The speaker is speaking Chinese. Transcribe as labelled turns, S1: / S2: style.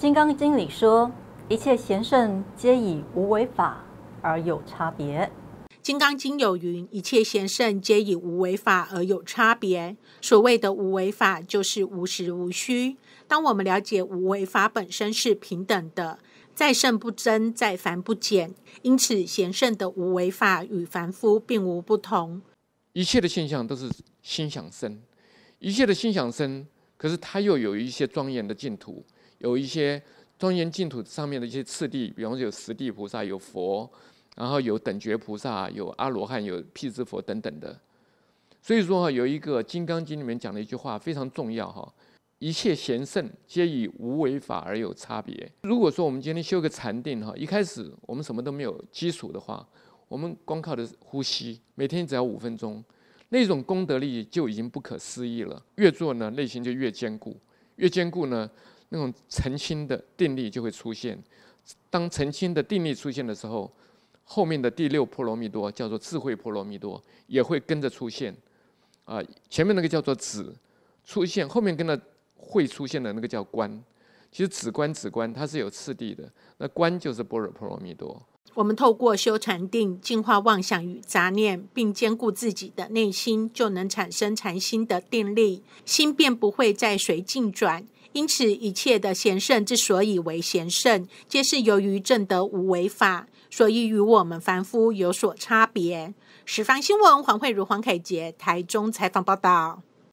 S1: 《金刚经》里说：“一切贤圣皆以无为法而有差别。”《金刚经》有云：“一切贤圣皆以无为法而有差别。”所谓的无为法，就是无实无虚。当我们了解无为法本身是平等的，再圣不增，再凡不减，因此贤圣的无为法与凡夫并无不同。
S2: 一切的现象都是心想生，一切的心想生，可是它又有一些庄严的净土。有一些庄严净土上面的一些次第，比方说有十地菩萨、有佛，然后有等觉菩萨、有阿罗汉、有辟支佛等等的。所以说哈，有一个《金刚经》里面讲的一句话非常重要哈：一切贤圣皆以无为法而有差别。如果说我们今天修个禅定哈，一开始我们什么都没有基础的话，我们光靠的呼吸，每天只要五分钟，那种功德力就已经不可思议了。越做呢，内心就越坚固，越坚固呢。那种澄清的定力就会出现。当澄清的定力出现的时候，后面的第六波罗蜜多叫做智慧波罗蜜多，也会跟着出现。啊，前面那个叫做“子，出现后面跟着会出现的那个叫“观”。其实“子观”“子观”它是有次第的。那“观”就是波若波罗蜜多。
S1: 我们透过修禅定，净化妄想与杂念，并兼顾自己的内心，就能产生禅心的定力，心便不会再随境转。因此，一切的贤圣之所以为贤圣，皆是由于正德无为法，所以与我们凡夫有所差别。十方新闻，黄慧如、黄凯杰，台中采访报道。